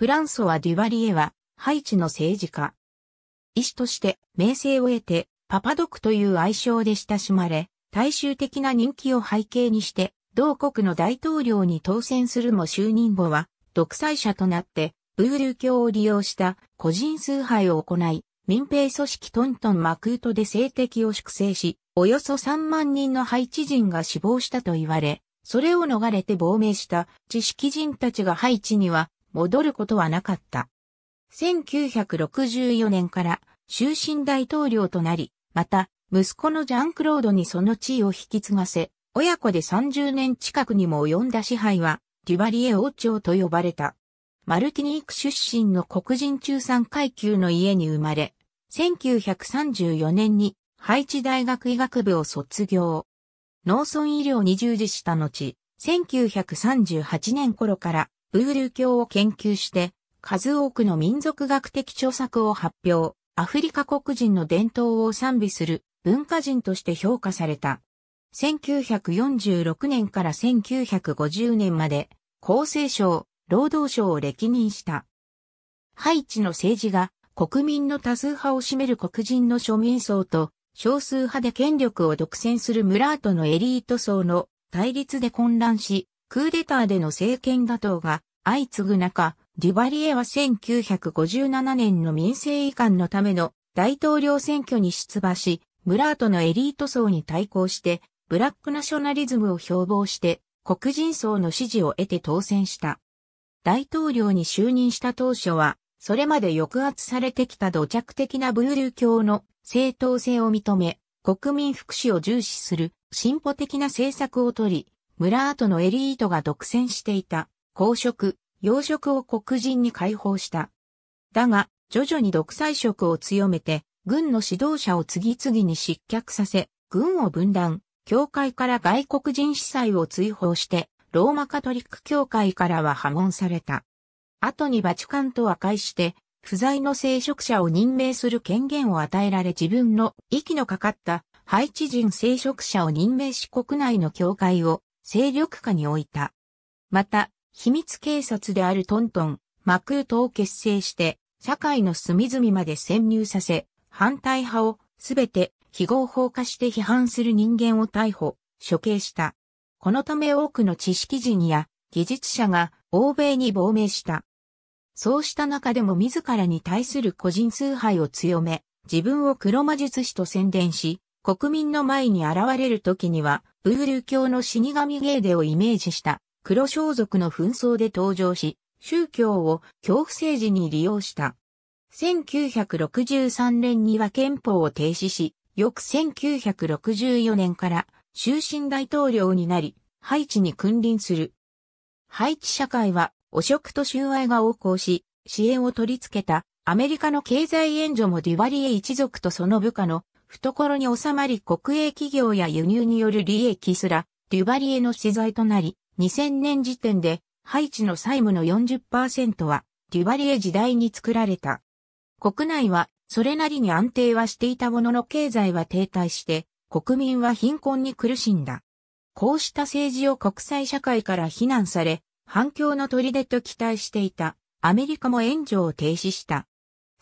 フランソワ・デュバリエは、ハイチの政治家。医師として名声を得て、パパドクという愛称で親しまれ、大衆的な人気を背景にして、同国の大統領に当選するも就任後は、独裁者となって、ブールー教を利用した個人崇拝を行い、民兵組織トントンマクートで政敵を粛清し、およそ3万人のハイチ人が死亡したと言われ、それを逃れて亡命した知識人たちがハイチには戻ることはなかった。1964年から終身大統領となり、また、息子のジャンクロードにその地位を引き継がせ、親子で30年近くにも及んだ支配は、デュバリエ王朝と呼ばれた。マルティニーク出身の黒人中産階級の家に生まれ、1934年にハイチ大学医学部を卒業。農村医療に従事した後、1938年頃からブール教を研究して、数多くの民族学的著作を発表、アフリカ黒人の伝統を賛美する文化人として評価された。1946年から1950年まで、厚生省、労働省を歴任した。ハイチの政治が国民の多数派を占める黒人の庶民層と少数派で権力を独占するムラートのエリート層の対立で混乱し、クーデターでの政権打倒が相次ぐ中、デュバリエは1957年の民政移管のための大統領選挙に出馬し、ムラートのエリート層に対抗して、ブラックナショナリズムを標榜して、黒人層の支持を得て当選した。大統領に就任した当初は、それまで抑圧されてきた土着的なブールー教の正当性を認め、国民福祉を重視する進歩的な政策をとり、村跡のエリートが独占していた、公職、洋食を黒人に解放した。だが、徐々に独裁色を強めて、軍の指導者を次々に失脚させ、軍を分断、教会から外国人司祭を追放して、ローマカトリック教会からは破門された。後にバチカンと和解して、不在の聖職者を任命する権限を与えられ自分の息のかかったハイチ人聖職者を任命し国内の教会を勢力下に置いた。また、秘密警察であるトントン、マクートを結成して、社会の隅々まで潜入させ、反対派をすべて非合法化して批判する人間を逮捕、処刑した。このため多くの知識人や技術者が欧米に亡命した。そうした中でも自らに対する個人崇拝を強め、自分を黒魔術師と宣伝し、国民の前に現れる時には、ウール教の死神ゲーデをイメージした黒装束の紛争で登場し、宗教を恐怖政治に利用した。1963年には憲法を停止し、翌1964年から終身大統領になり、ハイチに君臨する。ハイチ社会は汚職と収賄が横行し、支援を取り付けたアメリカの経済援助もデュバリエ一族とその部下の懐に収まり国営企業や輸入による利益すら、デュバリエの資材となり、2000年時点で、ハイチの債務の40%は、デュバリエ時代に作られた。国内は、それなりに安定はしていたものの経済は停滞して、国民は貧困に苦しんだ。こうした政治を国際社会から非難され、反響の砦と期待していた、アメリカも援助を停止した。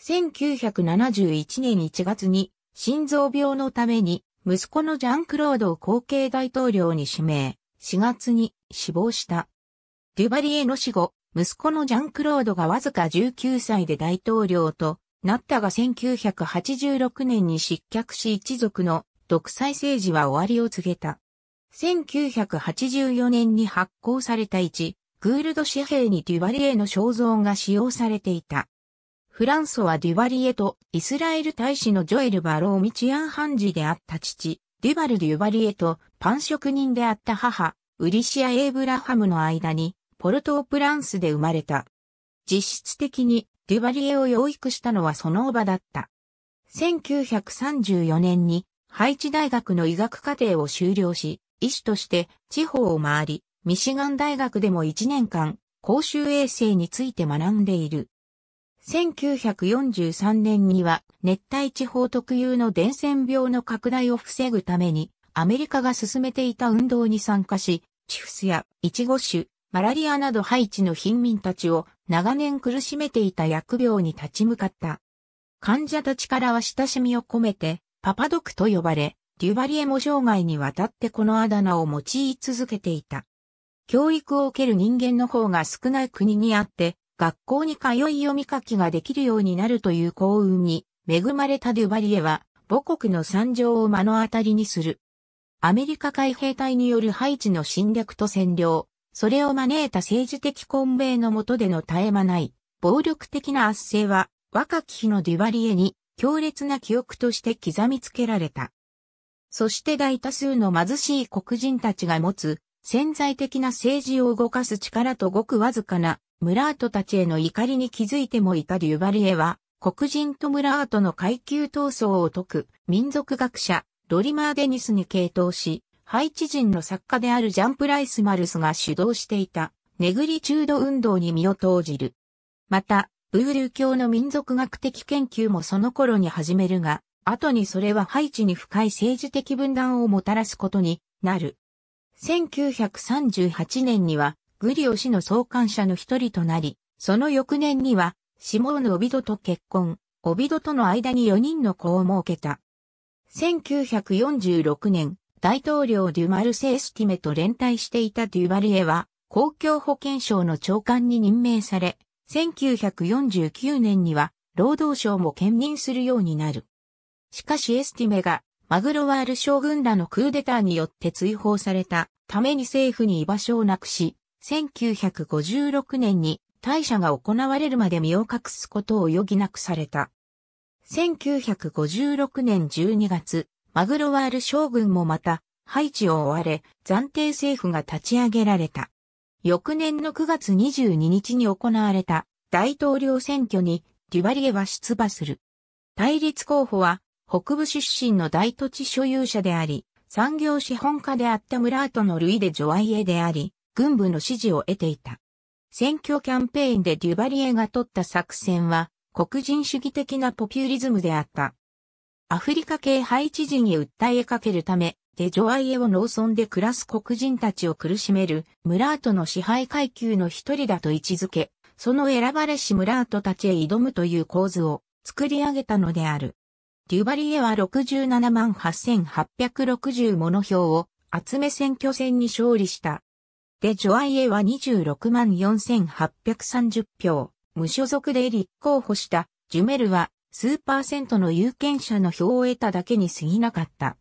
1971年1月に心臓病のために、息子のジャン・クロードを後継大統領に指名、4月に死亡した。デュバリエの死後、息子のジャン・クロードがわずか19歳で大統領となったが1986年に失脚し一族の独裁政治は終わりを告げた。1984年に発行された一、グールド紙幣にデュバリエの肖像が使用されていた。フランソワ・デュバリエとイスラエル大使のジョエル・バローミチアン・ハンジであった父、デュバル・デュバリエとパン職人であった母、ウリシア・エイブラハムの間に、ポルトオ・プランスで生まれた。実質的にデュバリエを養育したのはそのおばだった。1934年にハイチ大学の医学課程を修了し、医師として地方を回り、ミシガン大学でも1年間、公衆衛生について学んでいる。1943年には熱帯地方特有の伝染病の拡大を防ぐためにアメリカが進めていた運動に参加し、チフスやイチゴ種、マラリアなどハイチの貧民たちを長年苦しめていた薬病に立ち向かった。患者たちからは親しみを込めてパパドクと呼ばれ、デュバリエも生涯にわたってこのあだ名を用い続けていた。教育を受ける人間の方が少ない国にあって、学校に通い読み書きができるようになるという幸運に恵まれたデュバリエは母国の惨状を目の当たりにする。アメリカ海兵隊によるハイチの侵略と占領、それを招いた政治的混迷の下での絶え間ない暴力的な圧政は若き日のデュバリエに強烈な記憶として刻みつけられた。そして大多数の貧しい黒人たちが持つ潜在的な政治を動かす力とごくわずかなムラートたちへの怒りに気づいてもいたデュバリエは、黒人とムラートの階級闘争を解く民族学者、ドリマー・デニスに傾倒し、ハイチ人の作家であるジャンプライス・マルスが主導していた、ネグリチュード運動に身を投じる。また、ブール教の民族学的研究もその頃に始めるが、後にそれはハイチに深い政治的分断をもたらすことになる。1938年にはグリオ氏の創刊者の一人となり、その翌年には、シモーヌ・オビドと結婚、オビドとの間に4人の子を設けた。1946年、大統領デュマルセエスティメと連帯していたデュバリエは、公共保健省の長官に任命され、1949年には、労働省も兼任するようになる。しかしエスティメが、マグロワール将軍らのクーデターによって追放されたために政府に居場所をなくし、1956年に大社が行われるまで身を隠すことを余儀なくされた。1956年12月、マグロワール将軍もまた、配置を追われ、暫定政府が立ち上げられた。翌年の9月22日に行われた大統領選挙にデュバリエは出馬する。対立候補は北部出身の大土地所有者であり、産業資本家であったムラートのルイデ・ジョワイエであり、軍部の支持を得ていた。選挙キャンペーンでデュバリエが取った作戦は、黒人主義的なポピュリズムであった。アフリカ系ハイ知事に訴えかけるため、デジョアイエを農村で暮らす黒人たちを苦しめる、ムラートの支配階級の一人だと位置づけ、その選ばれしムラートたちへ挑むという構図を作り上げたのである。デュバリエは67万8860もの票を集め選挙戦に勝利した。でジョアイエは26万4830票、無所属で立候補した、ジュメルは数パーセントの有権者の票を得ただけに過ぎなかった。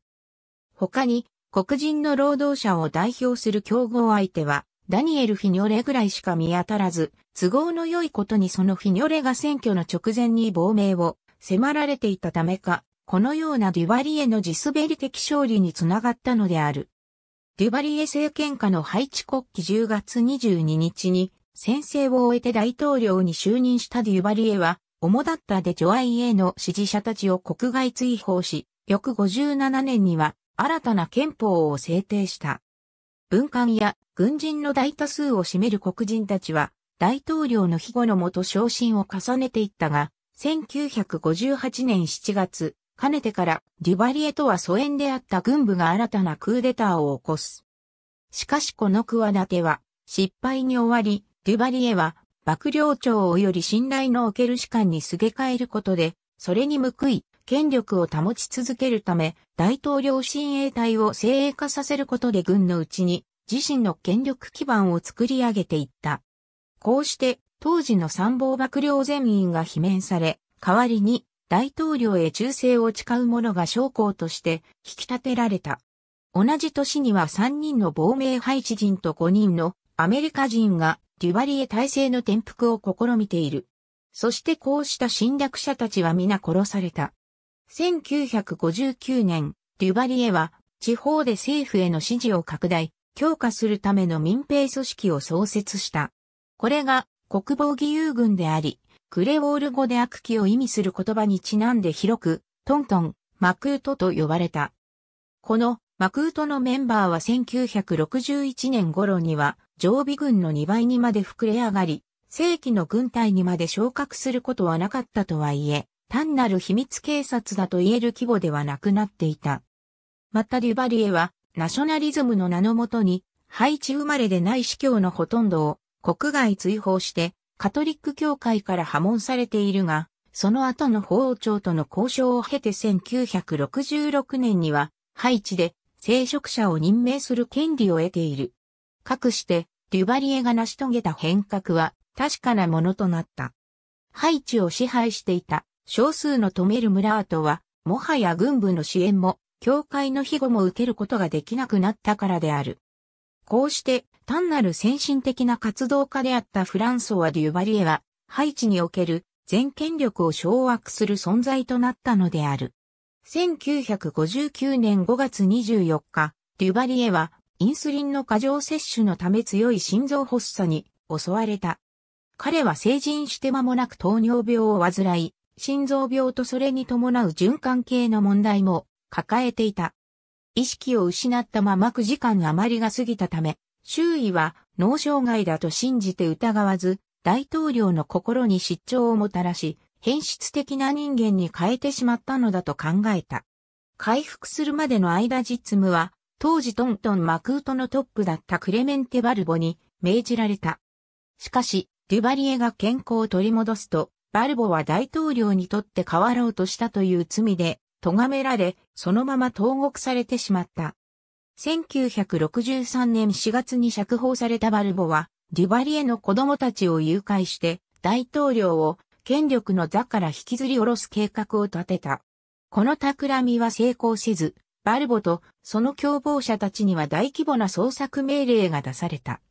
他に、黒人の労働者を代表する競合相手は、ダニエル・フィニョレぐらいしか見当たらず、都合の良いことにそのフィニョレが選挙の直前に亡命を迫られていたためか、このようなデュバリエの地滑り的勝利につながったのである。デュバリエ政権下のハイチ国旗10月22日に宣誓を終えて大統領に就任したデュバリエは、主だったデジョアイエの支持者たちを国外追放し、翌57年には新たな憲法を制定した。文官や軍人の大多数を占める黒人たちは、大統領の庇護のもと昇進を重ねていったが、1958年7月、かねてからデュバリエとは疎遠であった軍部が新たなクーデターを起こす。しかしこの企ては失敗に終わり、デュバリエは幕僚長をより信頼のおける士官にすげ替えることで、それに報い、権力を保ち続けるため、大統領親衛隊を精鋭化させることで軍のうちに自身の権力基盤を作り上げていった。こうして、当時の参謀幕僚全員が罷免され、代わりに大統領へ忠誠を誓う者が将校として引き立てられた。同じ年には3人の亡命配置人と5人のアメリカ人がデュバリエ体制の転覆を試みている。そしてこうした侵略者たちは皆殺された。1959年、デュバリエは地方で政府への支持を拡大、強化するための民兵組織を創設した。これが国防義勇軍であり、クレオール語で悪気を意味する言葉にちなんで広く、トントン、マクートと呼ばれた。このマクートのメンバーは1961年頃には常備軍の2倍にまで膨れ上がり、正規の軍隊にまで昇格することはなかったとはいえ、単なる秘密警察だと言える規模ではなくなっていた。またデュバリエは、ナショナリズムの名のもとに、配置生まれでない司教のほとんどを国外追放して、カトリック教会から破門されているが、その後の法王朝との交渉を経て1966年には、ハイチで聖職者を任命する権利を得ている。かくして、デュバリエが成し遂げた変革は確かなものとなった。ハイチを支配していた少数の止める村跡は、もはや軍部の支援も、教会の庇護も受けることができなくなったからである。こうして、単なる先進的な活動家であったフランソワ・デュバリエは、ハイチにおける全権力を掌握する存在となったのである。1959年5月24日、デュバリエはインスリンの過剰摂取のため強い心臓発作に襲われた。彼は成人して間もなく糖尿病を患い、心臓病とそれに伴う循環系の問題も抱えていた。意識を失ったまま9時間余りが過ぎたため、周囲は脳障害だと信じて疑わず、大統領の心に失調をもたらし、変質的な人間に変えてしまったのだと考えた。回復するまでの間実務は、当時トントンマクートのトップだったクレメンテ・バルボに命じられた。しかし、デュバリエが健康を取り戻すと、バルボは大統領にとって変わろうとしたという罪で、咎められ、そのまま投獄されてしまった。1963年4月に釈放されたバルボは、デュバリエの子供たちを誘拐して、大統領を権力の座から引きずり下ろす計画を立てた。この企みは成功せず、バルボとその共謀者たちには大規模な捜索命令が出された。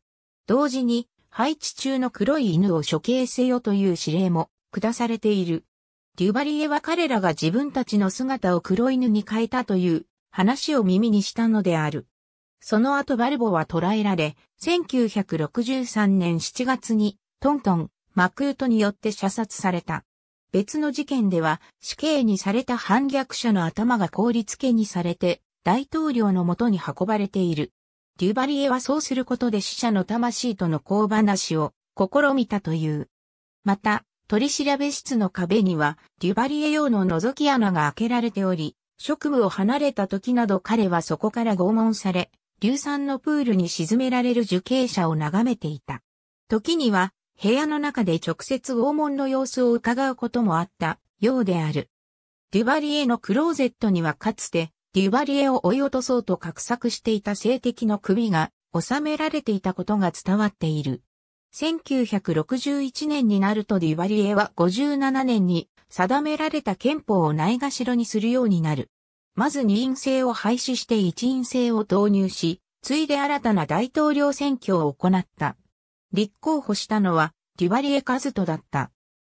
同時に、配置中の黒い犬を処刑せよという指令も下されている。デュバリエは彼らが自分たちの姿を黒犬に変えたという話を耳にしたのである。その後バルボは捕らえられ、1963年7月にトントン、マクートによって射殺された。別の事件では死刑にされた反逆者の頭が凍り付けにされて大統領のもとに運ばれている。デュバリエはそうすることで死者の魂との交話を試みたという。また、取調室の壁にはデュバリエ用の覗き穴が開けられており、職務を離れた時など彼はそこから拷問され、硫酸のプールに沈められる受刑者を眺めていた。時には、部屋の中で直接拷問の様子を伺うこともあったようである。デュバリエのクローゼットにはかつて、デュバリエを追い落とそうと画策していた性的の首が収められていたことが伝わっている。1961年になるとデュバリエは57年に定められた憲法をないがしろにするようになる。まず二院制を廃止して一院制を導入し、ついで新たな大統領選挙を行った。立候補したのは、デュバリエ・カズトだった。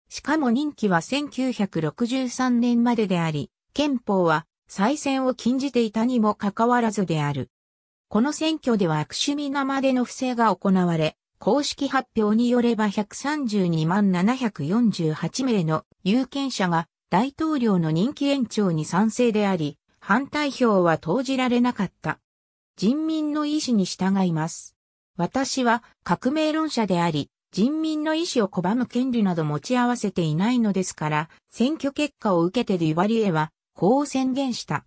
しかも任期は1963年までであり、憲法は再選を禁じていたにもかかわらずである。この選挙では悪趣味なまでの不正が行われ、公式発表によれば132万748名の有権者が大統領の任期延長に賛成であり、反対票は投じられなかった。人民の意思に従います。私は革命論者であり、人民の意思を拒む権利など持ち合わせていないのですから、選挙結果を受けてデュバリエは、こう宣言した。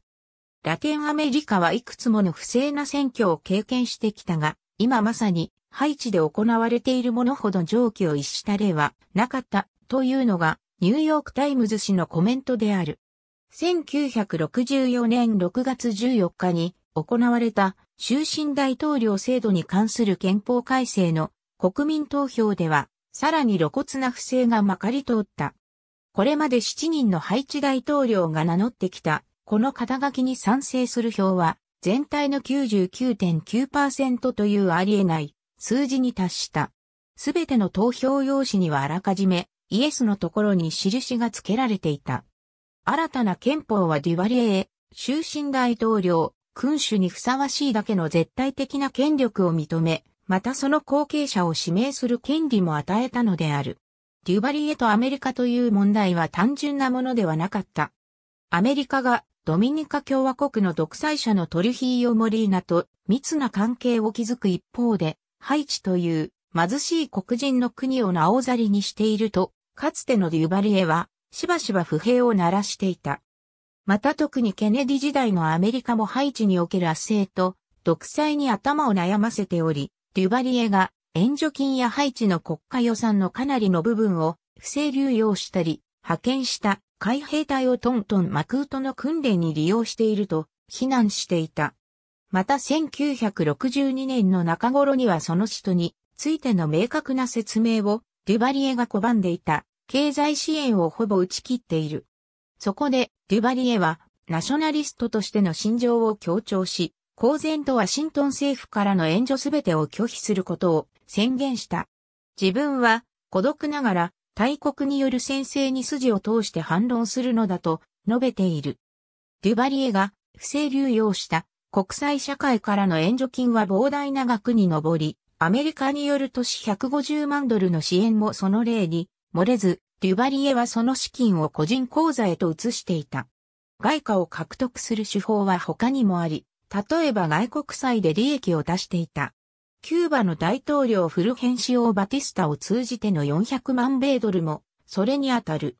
ラテンアメリカはいくつもの不正な選挙を経験してきたが、今まさにハイチで行われているものほど上記を逸した例はなかったというのがニューヨークタイムズ氏のコメントである。1964年6月14日に行われた終身大統領制度に関する憲法改正の国民投票では、さらに露骨な不正がまかり通った。これまで7人のハイチ大統領が名乗ってきた、この肩書きに賛成する票は、全体の99.9%というありえない数字に達した。すべての投票用紙にはあらかじめイエスのところに印が付けられていた。新たな憲法はデュバリエへ、終身大統領、君主にふさわしいだけの絶対的な権力を認め、またその後継者を指名する権利も与えたのである。デュバリエとアメリカという問題は単純なものではなかった。アメリカがドミニカ共和国の独裁者のトルヒーヨ・モリーナと密な関係を築く一方で、ハイチという貧しい黒人の国をなおざりにしていると、かつてのデュバリエは、しばしば不平を鳴らしていた。また特にケネディ時代のアメリカもハイチにおける圧政と、独裁に頭を悩ませており、デュバリエが援助金やハイチの国家予算のかなりの部分を不正流用したり、派遣した海兵隊をトントンマクートの訓練に利用していると非難していた。また1962年の中頃にはその使についての明確な説明をデュバリエが拒んでいた経済支援をほぼ打ち切っている。そこでデュバリエはナショナリストとしての心情を強調し、公然とワシントン政府からの援助すべてを拒否することを宣言した。自分は孤独ながら大国による先制に筋を通して反論するのだと述べている。デュバリエが不正流用した国際社会からの援助金は膨大な額に上り、アメリカによる都市150万ドルの支援もその例に漏れず、デュバリエはその資金を個人口座へと移していた。外貨を獲得する手法は他にもあり、例えば外国債で利益を出していた。キューバの大統領フルヘンシオ・バティスタを通じての400万米ドルも、それにあたる。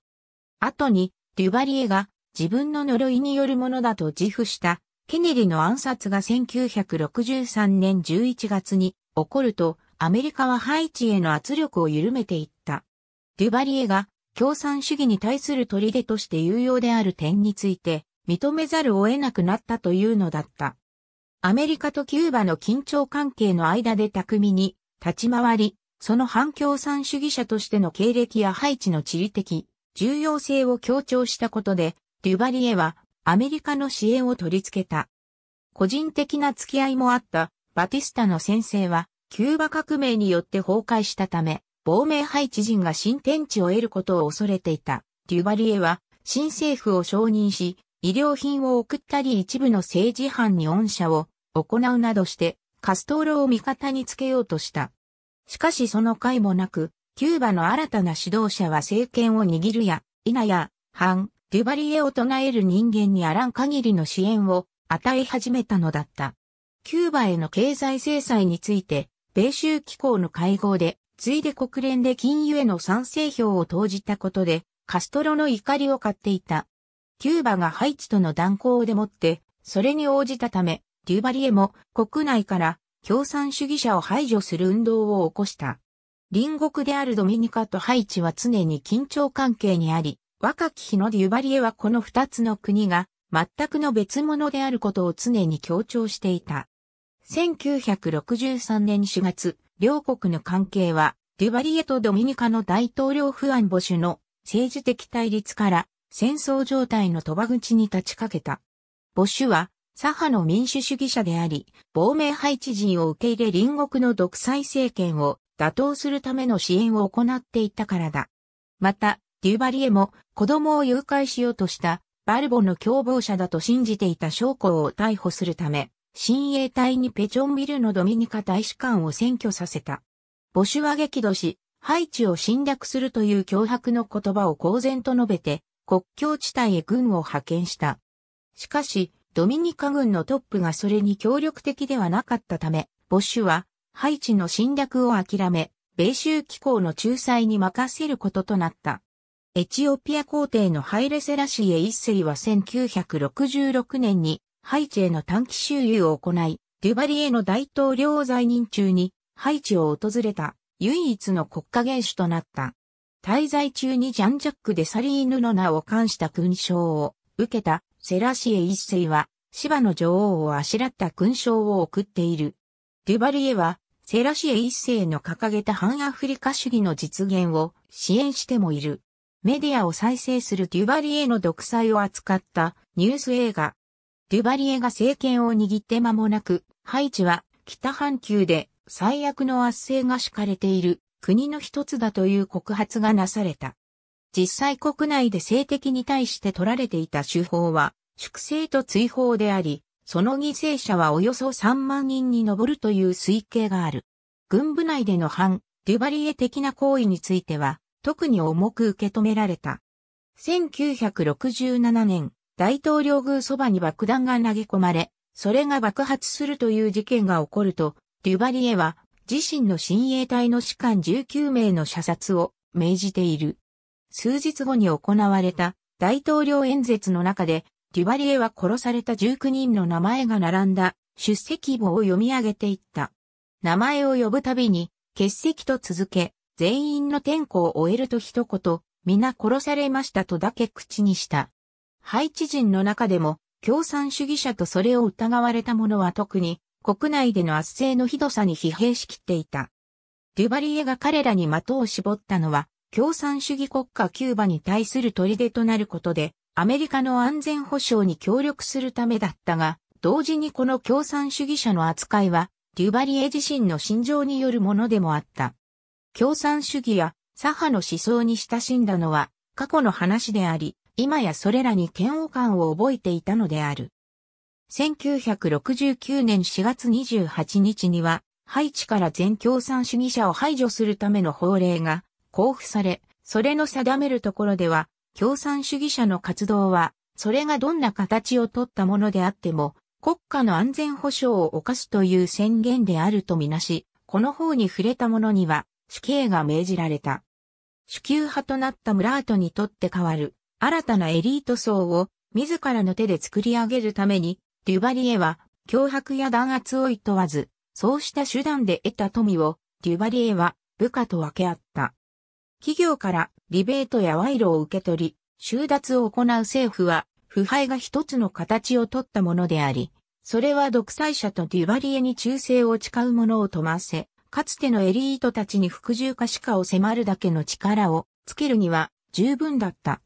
後に、デュバリエが自分の呪いによるものだと自負したケネディの暗殺が1963年11月に起こると、アメリカはハイチへの圧力を緩めていった。デュバリエが共産主義に対する砦として有用である点について認めざるを得なくなったというのだった。アメリカとキューバの緊張関係の間で巧みに立ち回り、その反共産主義者としての経歴やハイチの地理的重要性を強調したことで、デュバリエはアメリカの支援を取り付けた。個人的な付き合いもあったバティスタの先生は、キューバ革命によって崩壊したため、亡命配置人が新天地を得ることを恐れていた。デュバリエは、新政府を承認し、医療品を送ったり一部の政治犯に恩赦を行うなどして、カストーロを味方につけようとした。しかしその回もなく、キューバの新たな指導者は政権を握るや、否や、反、デュバリエを唱える人間にあらん限りの支援を与え始めたのだった。キューバへの経済制裁について、米州機構の会合で、ついで国連で金融への賛成票を投じたことで、カストロの怒りを買っていた。キューバがハイチとの断交でもって、それに応じたため、デュバリエも国内から共産主義者を排除する運動を起こした。隣国であるドミニカとハイチは常に緊張関係にあり、若き日のデュバリエはこの二つの国が全くの別物であることを常に強調していた。1963年4月、両国の関係は、デュバリエとドミニカの大統領不安母守の政治的対立から戦争状態の飛ば口に立ちかけた。母シは左派の民主主義者であり、亡命配置陣を受け入れ隣国の独裁政権を打倒するための支援を行っていたからだ。また、デュバリエも子供を誘拐しようとしたバルボの共謀者だと信じていた将校を逮捕するため、親衛隊にペチョンビルのドミニカ大使館を占拠させた。ボシュは激怒し、ハイチを侵略するという脅迫の言葉を公然と述べて、国境地帯へ軍を派遣した。しかし、ドミニカ軍のトップがそれに協力的ではなかったため、ボッシュは、ハイチの侵略を諦め、米州機構の仲裁に任せることとなった。エチオピア皇帝のハイレセラシエ一世は1966年にハイチへの短期周遊を行い、デュバリエの大統領在任中にハイチを訪れた唯一の国家元首となった。滞在中にジャンジャック・デサリーヌの名を冠した勲章を受けたセラシエ一世は芝の女王をあしらった勲章を送っている。デュバリエはセラシエ一世の掲げた反アフリカ主義の実現を支援してもいる。メディアを再生するデュバリエの独裁を扱ったニュース映画。デュバリエが政権を握って間もなく、ハイチは北半球で最悪の圧政が敷かれている国の一つだという告発がなされた。実際国内で性的に対して取られていた手法は、粛清と追放であり、その犠牲者はおよそ3万人に上るという推計がある。軍部内での反、デュバリエ的な行為については、特に重く受け止められた。1967年、大統領宮そばに爆弾が投げ込まれ、それが爆発するという事件が起こると、デュバリエは自身の親衛隊の士官19名の射殺を命じている。数日後に行われた大統領演説の中で、デュバリエは殺された19人の名前が並んだ出席簿を読み上げていった。名前を呼ぶたびに欠席と続け、全員の天候を終えると一言、皆殺されましたとだけ口にした。ハイチ人の中でも、共産主義者とそれを疑われた者は特に、国内での圧政のひどさに疲弊しきっていた。デュバリエが彼らに的を絞ったのは、共産主義国家キューバに対する砦となることで、アメリカの安全保障に協力するためだったが、同時にこの共産主義者の扱いは、デュバリエ自身の心情によるものでもあった。共産主義や左派の思想に親しんだのは過去の話であり、今やそれらに嫌悪感を覚えていたのである。1969年4月28日には、ハイチから全共産主義者を排除するための法令が交付され、それの定めるところでは、共産主義者の活動は、それがどんな形をとったものであっても、国家の安全保障を犯すという宣言であるとみなし、この方に触れた者には、死刑が命じられた。主級派となったムラートにとって変わる、新たなエリート層を自らの手で作り上げるために、デュバリエは脅迫や弾圧を厭わず、そうした手段で得た富を、デュバリエは部下と分け合った。企業からリベートや賄賂を受け取り、収奪を行う政府は、腐敗が一つの形をとったものであり、それは独裁者とデュバリエに忠誠を誓う者をとませ、かつてのエリートたちに服従化しかを迫るだけの力をつけるには十分だった。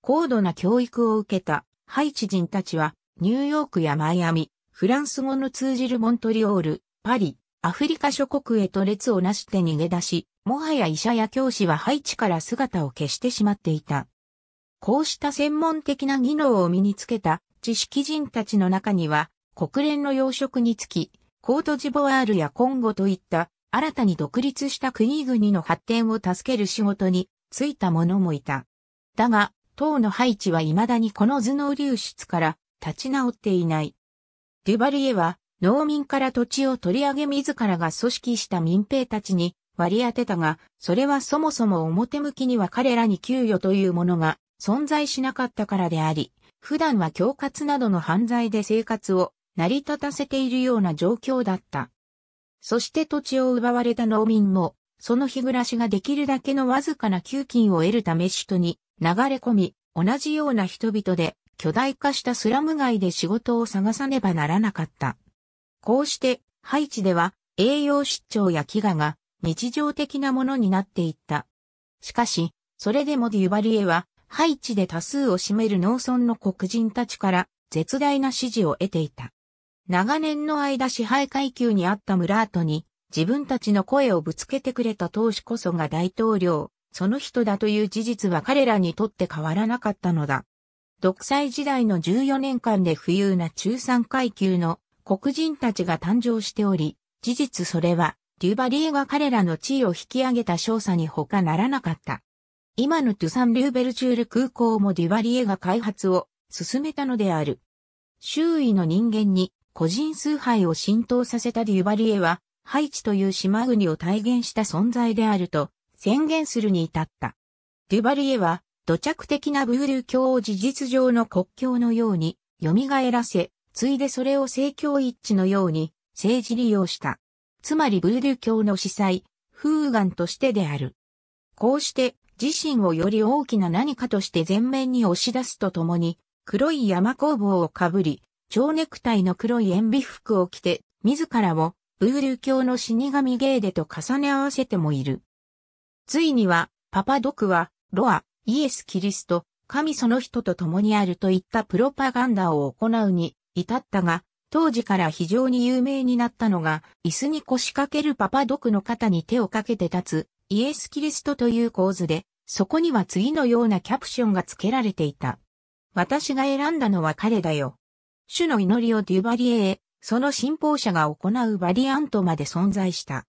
高度な教育を受けたハイチ人たちはニューヨークやマイアミ、フランス語の通じるモントリオール、パリ、アフリカ諸国へと列をなして逃げ出し、もはや医者や教師はハイチから姿を消してしまっていた。こうした専門的な技能を身につけた知識人たちの中には、国連の養殖につき、コートジボワールやコンゴといった新たに独立した国々の発展を助ける仕事に就いた者もいた。だが、党の配置は未だにこの頭脳流出から立ち直っていない。デュバリエは農民から土地を取り上げ自らが組織した民兵たちに割り当てたが、それはそもそも表向きには彼らに給与というものが存在しなかったからであり、普段は恐喝などの犯罪で生活を成り立たせているような状況だった。そして土地を奪われた農民も、その日暮らしができるだけのわずかな給金を得るため首都に流れ込み、同じような人々で巨大化したスラム街で仕事を探さねばならなかった。こうして、ハイチでは栄養失調や飢餓が日常的なものになっていった。しかし、それでもデュバリエは、ハイチで多数を占める農村の黒人たちから絶大な支持を得ていた。長年の間支配階級にあったムラートに自分たちの声をぶつけてくれた投資こそが大統領、その人だという事実は彼らにとって変わらなかったのだ。独裁時代の14年間で富裕な中産階級の黒人たちが誕生しており、事実それは、デュバリーが彼らの地位を引き上げた少佐に他ならなかった。今のトゥサン・リューベルチュール空港もデュバリエが開発を進めたのである。周囲の人間に個人崇拝を浸透させたデュバリエは、ハイチという島国を体現した存在であると宣言するに至った。デュバリエは、土着的なブールー教を事実上の国教のように蘇らせ、ついでそれを政教一致のように政治利用した。つまりブールー教の司祭、フーガンとしてである。こうして自身をより大きな何かとして前面に押し出すとともに、黒い山工房をかぶり、蝶ネクタイの黒い塩ビ服を着て、自らをブール教の死神ゲーデと重ね合わせてもいる。ついには、パパドクは、ロア、イエス・キリスト、神その人と共にあるといったプロパガンダを行うに至ったが、当時から非常に有名になったのが、椅子に腰掛けるパパドクの肩に手をかけて立つ、イエス・キリストという構図で、そこには次のようなキャプションが付けられていた。私が選んだのは彼だよ。主の祈りをデュバリエへ、その信奉者が行うバリアントまで存在した。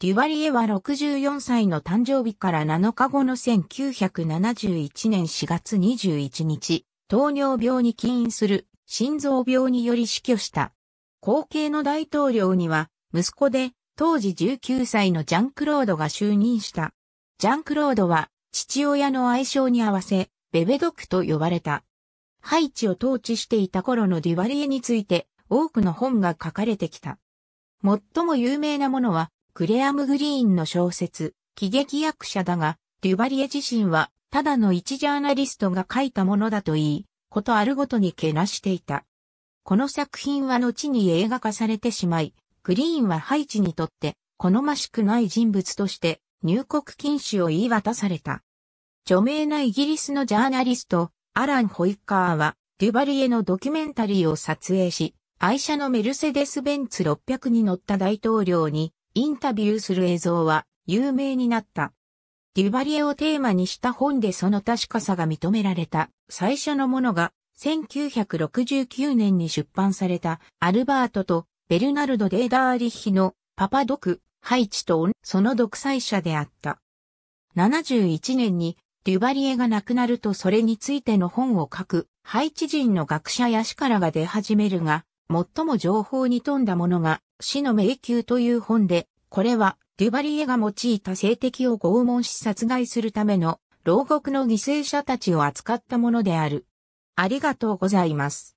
デュバリエは64歳の誕生日から7日後の1971年4月21日、糖尿病に起因する心臓病により死去した。後継の大統領には、息子で当時19歳のジャンクロードが就任した。ジャンクロードは父親の愛称に合わせ、ベベドクと呼ばれた。ハイチを統治していた頃のデュバリエについて多くの本が書かれてきた。最も有名なものは、クレアム・グリーンの小説、喜劇役者だが、デュバリエ自身は、ただの一ジャーナリストが書いたものだと言い、ことあるごとにけなしていた。この作品は後に映画化されてしまい、グリーンはハイチにとって好ましくない人物として入国禁止を言い渡された。著名なイギリスのジャーナリスト、アラン・ホイッカーは、デュバリエのドキュメンタリーを撮影し、愛車のメルセデス・ベンツ600に乗った大統領にインタビューする映像は有名になった。デュバリエをテーマにした本でその確かさが認められた最初のものが1969年に出版されたアルバートとベルナルド・デーダーリッヒのパパドク、ハイチとその独裁者であった。71年にデュバリエが亡くなるとそれについての本を書く、ハイチ人の学者や史からが出始めるが、最も情報に富んだものが、死の迷宮という本で、これは、デュバリエが用いた性的を拷問し殺害するための、牢獄の犠牲者たちを扱ったものである。ありがとうございます。